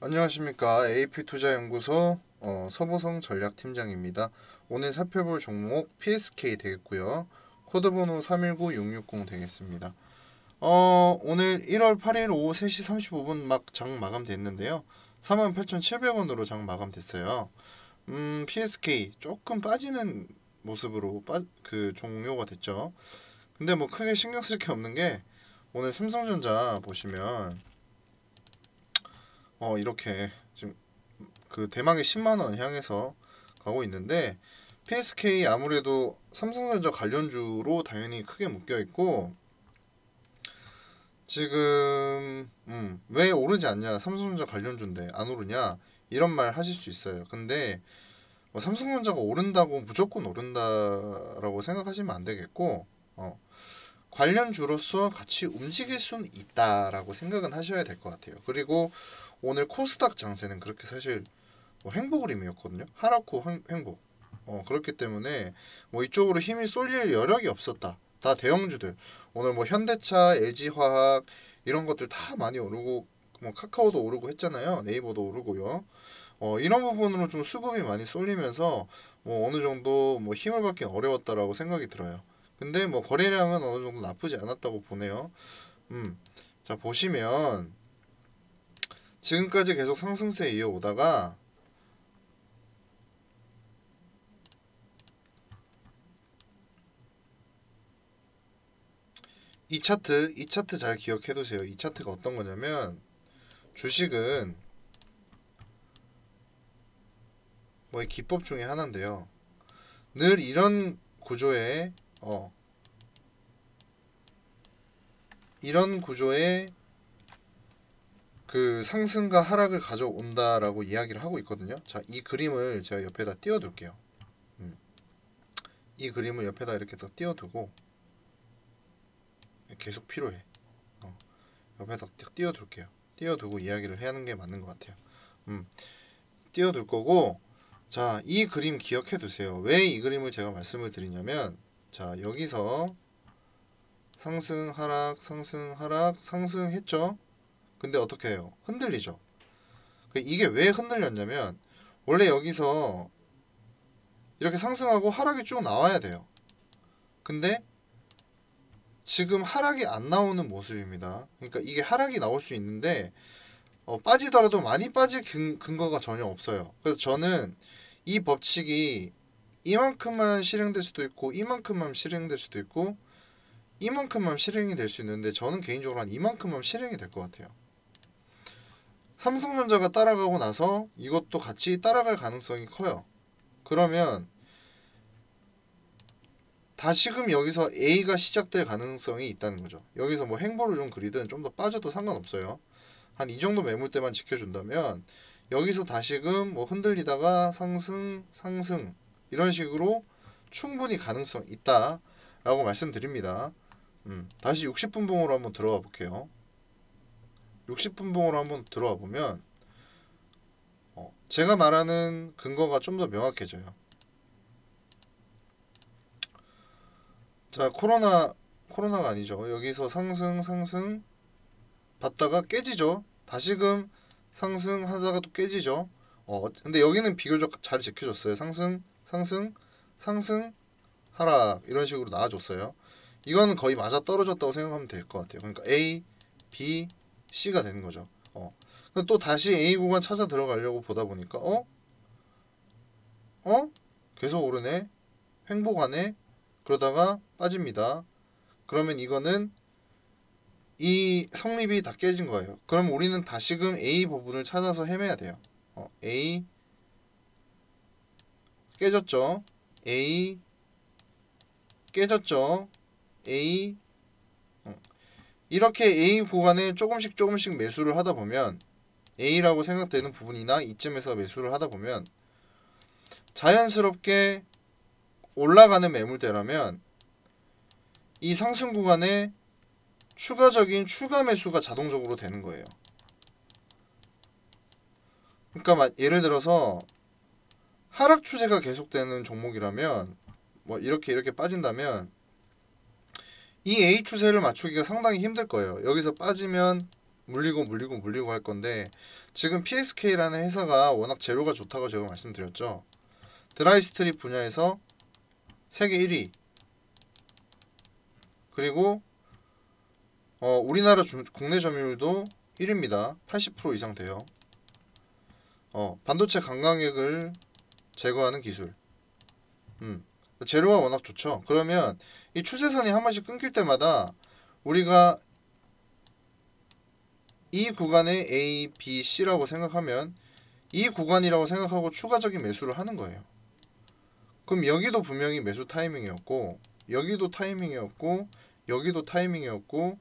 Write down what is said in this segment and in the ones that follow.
안녕하십니까 AP투자연구소 어, 서보성 전략팀장입니다. 오늘 살펴볼 종목 PSK 되겠고요. 코드번호 319660 되겠습니다. 어, 오늘 1월 8일 오후 3시 35분 막 장 마감됐는데요. 38,700원으로 장 마감됐어요. 음, PSK 조금 빠지는 모습으로 빠, 그 종료가 됐죠. 근데 뭐 크게 신경 쓸 게 없는 게 오늘 삼성전자 보시면 어 이렇게 지금 그 대망의 10만 원 향해서 가고 있는데 PSK 아무래도 삼성전자 관련주로 당연히 크게 묶여 있고 지금 음, 왜 오르지 않냐 삼성전자 관련주인데 안 오르냐 이런 말 하실 수 있어요. 근데 뭐 삼성전자가 오른다고 무조건 오른다라고 생각하시면 안 되겠고 어, 관련주로서 같이 움직일 수는 있다라고 생각은 하셔야 될 것 같아요. 그리고 오늘 코스닥 장세는 그렇게 사실 뭐행복 그림이었거든요. 하락후 행복 어, 그렇기 때문에 뭐 이쪽으로 힘이 쏠릴 여력이 없었다. 다 대형주들. 오늘 뭐 현대차, LG화학 이런 것들 다 많이 오르고 뭐 카카오도 오르고 했잖아요. 네이버도 오르고요. 어, 이런 부분으로 좀 수급이 많이 쏠리면서 뭐 어느 정도 뭐 힘을 받기 어려웠다라고 생각이 들어요. 근데 뭐 거래량은 어느 정도 나쁘지 않았다고 보네요. 음. 자, 보시면 지금까지 계속 상승세에 이어오다가 이 차트, 이 차트 잘 기억해 두세요. 이 차트가 어떤 거냐면 주식은 뭐의 기법 중에 하나인데요. 늘 이런 구조에 어 이런 구조에 그 상승과 하락을 가져온다라고 이야기를 하고 있거든요. 자, 이 그림을 제가 옆에다 띄워둘게요. 음. 이 그림을 옆에다 이렇게 딱 띄워두고 계속 필요해. 어. 옆에다 딱 띄워둘게요. 띄워두고 이야기를 해야 하는 게 맞는 것 같아요. 음. 띄워둘 거고 자, 이 그림 기억해 두세요. 왜 이 그림을 제가 말씀을 드리냐면 자, 여기서 상승 하락 상승 하락 상승했죠? 근데 어떻게 해요? 흔들리죠. 그 이게 왜 흔들렸냐면 원래 여기서 이렇게 상승하고 하락이 쭉 나와야 돼요. 근데 지금 하락이 안 나오는 모습입니다. 그러니까 이게 하락이 나올 수 있는데 어, 빠지더라도 많이 빠질 근, 근거가 전혀 없어요. 그래서 저는 이 법칙이 이만큼만 실행될 수도 있고 이만큼만 실행될 수도 있고 이만큼만 실행이 될 수 있는데 저는 개인적으로 한 이만큼만 실행이 될 것 같아요. 삼성전자가 따라가고 나서 이것도 같이 따라갈 가능성이 커요. 그러면 다시금 여기서 A가 시작될 가능성이 있다는 거죠. 여기서 뭐 행보를 좀 그리든 좀 더 빠져도 상관없어요. 한 이 정도 매물대만 지켜준다면 여기서 다시금 뭐 흔들리다가 상승, 상승 이런 식으로 충분히 가능성 있다라고 말씀드립니다. 음, 다시 60분 봉으로 한번 들어가 볼게요. 60분봉으로 한번 들어와 보면 어, 제가 말하는 근거가 좀 더 명확해져요. 자 코로나 코로나가 아니죠. 여기서 상승 상승 받다가 깨지죠. 다시금 상승하다가 또 깨지죠. 어 근데 여기는 비교적 잘 지켜줬어요. 상승 상승 상승 하락 이런 식으로 나와줬어요. 이건 거의 맞아 떨어졌다고 생각하면 될 것 같아요. 그러니까 A, B, C가 되는 거죠. 어. 그럼 또 다시 A 구간 찾아 들어가려고 보다 보니까 어? 어? 계속 오르네. 횡보가에 그러다가 빠집니다. 그러면 이거는 이 성립이 다 깨진 거예요. 그럼 우리는 다시금 A 부분을 찾아서 헤매야 돼요. 어, A 깨졌죠? A 깨졌죠? A 이렇게 A 구간에 조금씩 조금씩 매수를 하다 보면 A라고 생각되는 부분이나 이쯤에서 매수를 하다 보면 자연스럽게 올라가는 매물대라면 이 상승 구간에 추가적인 추가 매수가 자동적으로 되는 거예요. 그러니까 예를 들어서 하락 추세가 계속되는 종목이라면 뭐 이렇게 이렇게 빠진다면 이 A 추세를 맞추기가 상당히 힘들 거예요. 여기서 빠지면 물리고 물리고 물리고 할 건데 지금 PSK라는 회사가 워낙 재료가 좋다고 제가 말씀드렸죠. 드라이 스트립 분야에서 세계 1위 그리고 어, 우리나라 주, 국내 점유율도 1위입니다. 80% 이상 돼요. 어, 반도체 관광액을 제거하는 기술 음. 재료가 워낙 좋죠. 그러면 이 추세선이 한 번씩 끊길 때마다 우리가 이 구간에 A, B, C라고 생각하면 이 구간이라고 생각하고 추가적인 매수를 하는 거예요. 그럼 여기도 분명히 매수 타이밍이었고 여기도 타이밍이었고 여기도 타이밍이었고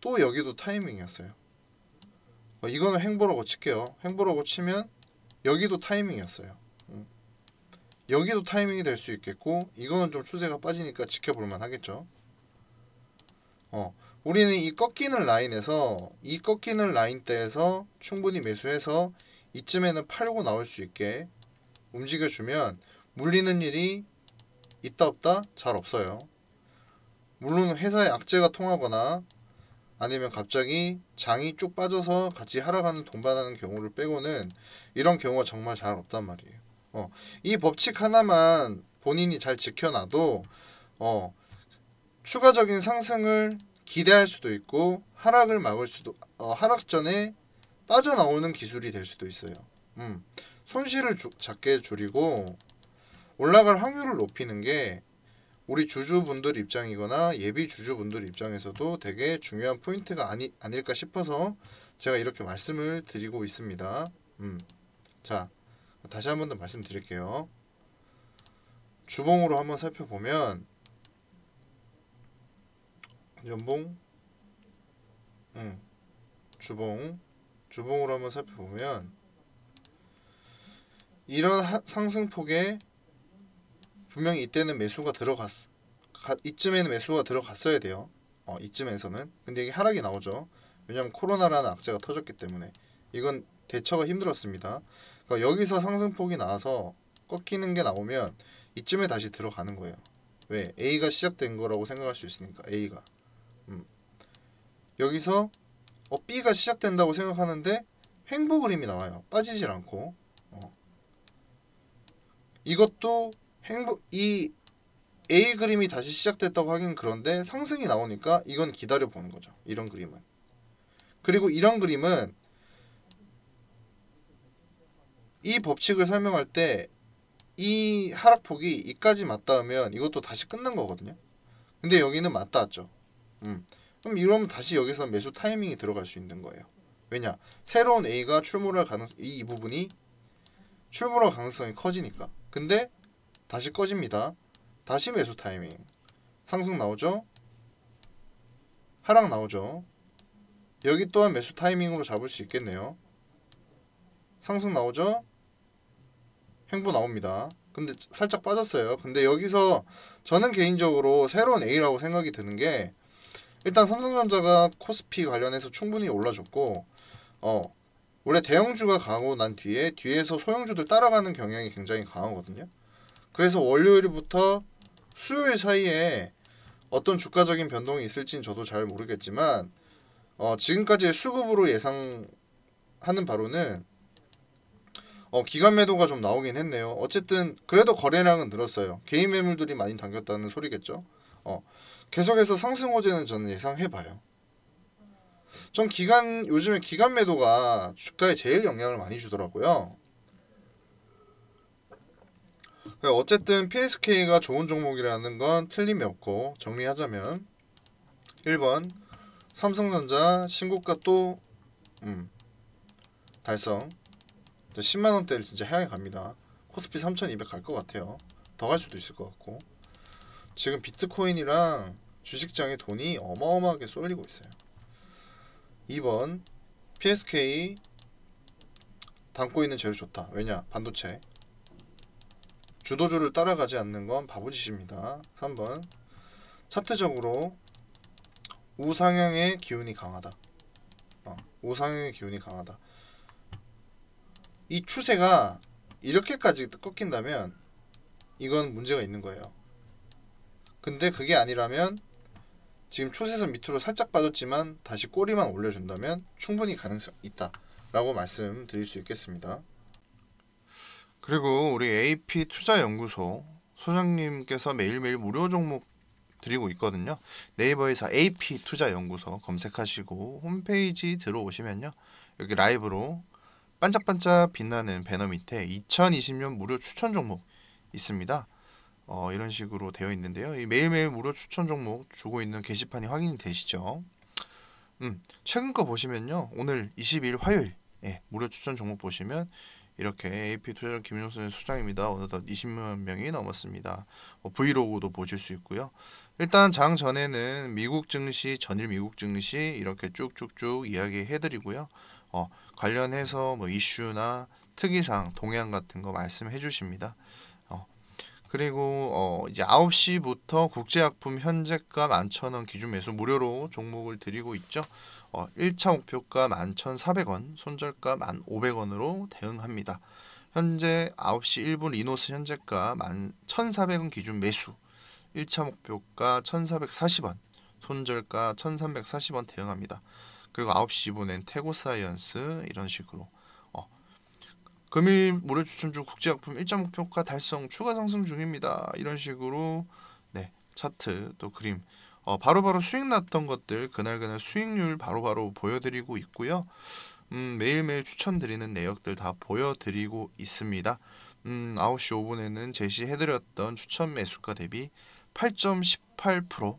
또 여기도 타이밍이었어요. 어, 이거는 행보라고 칠게요. 행보라고 치면 여기도 타이밍이었어요. 여기도 타이밍이 될 수 있겠고 이거는 좀 추세가 빠지니까 지켜볼만 하겠죠. 어, 우리는 이 꺾이는 라인에서 이 꺾이는 라인대에서 충분히 매수해서 이쯤에는 팔고 나올 수 있게 움직여주면 물리는 일이 있다 없다 잘 없어요. 물론 회사의 악재가 통하거나 아니면 갑자기 장이 쭉 빠져서 같이 하락하는 동반하는 경우를 빼고는 이런 경우가 정말 잘 없단 말이에요. 어, 이 법칙 하나만 본인이 잘 지켜놔도 어, 추가적인 상승을 기대할 수도 있고 하락을 막을 수도 어, 하락전에 빠져나오는 기술이 될 수도 있어요. 음, 손실을 주, 작게 줄이고 올라갈 확률을 높이는 게 우리 주주분들 입장이거나 예비 주주분들 입장에서도 되게 중요한 포인트가 아니, 아닐까 싶어서 제가 이렇게 말씀을 드리고 있습니다. 음. 자, 다시 한 번 더 말씀드릴게요. 주봉으로 한번 살펴보면 연봉 응. 주봉 주봉으로 한번 살펴보면 이런 하, 상승폭에 분명히 이때는 매수가 들어갔 가, 이쯤에는 매수가 들어갔어야 돼요. 어, 이쯤에서는 근데 이게 하락이 나오죠. 왜냐하면 코로나라는 악재가 터졌기 때문에 이건 대처가 힘들었습니다. 그러니까 여기서 상승폭이 나와서 꺾이는 게 나오면 이쯤에 다시 들어가는 거예요. 왜? A가 시작된 거라고 생각할 수 있으니까 A가 음. 여기서 어, B가 시작된다고 생각하는데 행보 그림이 나와요. 빠지질 않고 어. 이것도 행보 이 A 그림이 다시 시작됐다고 하긴 그런데 상승이 나오니까 이건 기다려 보는 거죠. 이런 그림은 그리고 이런 그림은 이 법칙을 설명할 때 이 하락폭이 이까지 맞다하면 이것도 다시 끝난 거거든요. 근데 여기는 맞다왔죠 음. 그럼 이러면 다시 여기서 매수 타이밍이 들어갈 수 있는 거예요. 왜냐? 새로운 A가 출몰할 가능성 이, 이 부분이 출몰할 가능성이 커지니까. 근데 다시 꺼집니다. 다시 매수 타이밍. 상승 나오죠? 하락 나오죠? 여기 또한 매수 타이밍으로 잡을 수 있겠네요. 상승 나오죠? 행보 나옵니다. 근데 살짝 빠졌어요. 근데 여기서 저는 개인적으로 새로운 A라고 생각이 드는 게 일단 삼성전자가 코스피 관련해서 충분히 올라줬고 어 원래 대형주가 강하고 난 뒤에 뒤에서 소형주들 따라가는 경향이 굉장히 강하거든요. 그래서 월요일부터 수요일 사이에 어떤 주가적인 변동이 있을진 저도 잘 모르겠지만 어, 지금까지의 수급으로 예상하는 바로는 어, 기간 매도가 좀 나오긴 했네요. 어쨌든 그래도 거래량은 늘었어요. 개인 매물들이 많이 당겼다는 소리겠죠. 어, 계속해서 상승 호재는 저는 예상해봐요. 전 기간 요즘에 기간 매도가 주가에 제일 영향을 많이 주더라고요. 네, 어쨌든 PSK가 좋은 종목이라는 건 틀림이 없고 정리하자면 1번 삼성전자 신고가 또 음, 달성 10만 원대를 진짜 향해 갑니다. 코스피 3,200 갈 것 같아요. 더 갈 수도 있을 것 같고 지금 비트코인이랑 주식장에 돈이 어마어마하게 쏠리고 있어요. 2번 PSK 담고 있는 재료 좋다. 왜냐? 반도체. 주도주를 따라가지 않는 건 바보짓입니다. 3번 차트적으로 우상향의 기운이 강하다. 어, 우상향의 기운이 강하다. 이 추세가 이렇게까지 꺾인다면 이건 문제가 있는 거예요. 근데 그게 아니라면 지금 추세선 밑으로 살짝 빠졌지만 다시 꼬리만 올려준다면 충분히 가능성 있다 라고 말씀드릴 수 있겠습니다. 그리고 우리 AP 투자연구소 소장님께서 매일매일 무료 종목 드리고 있거든요. 네이버에서 AP 투자연구소 검색하시고 홈페이지 들어오시면요. 여기 라이브로 반짝반짝 빛나는 배너 밑에 2020년 무료 추천 종목 있습니다. 어, 이런 식으로 되어 있는데요. 매일매일 무료 추천 종목 주고 있는 게시판이 확인이 되시죠. 음, 최근 거 보시면요. 오늘 22일 화요일 예, 무료 추천 종목 보시면 이렇게 AP 투자 김용순 수장입니다. 어느덧 20만 명이 넘었습니다. 뭐 브이로그도 보실 수 있고요. 일단 장 전에는 미국 증시, 전일 미국 증시 이렇게 쭉쭉쭉 이야기해드리고요. 어, 관련해서 뭐 이슈나 특이사항, 동향 같은 거 말씀해 주십니다. 어, 그리고 어, 이제 9시부터 국제약품 현재가 11,000원 기준 매수 무료로 종목을 드리고 있죠. 어, 1차 목표가 11,400원, 손절가 1,500원으로 대응합니다. 현재 9시 1분 리노스 현재가 1,400원 기준 매수, 1차 목표가 1,440원, 손절가 1,340원 대응합니다. 그리고 9시 2분엔 태고사이언스 이런 식으로 어. 금일 무료추천주 국제약품 1자 목표가 달성 추가 상승 중입니다. 이런 식으로 네 차트 또 그림 어, 바로바로 수익 났던 것들 그날그날 수익률 바로바로 바로 보여드리고 있고요. 음, 매일매일 추천드리는 내역들 다 보여드리고 있습니다. 음, 9시 5분에는 제시해드렸던 추천 매수가 대비 8.18%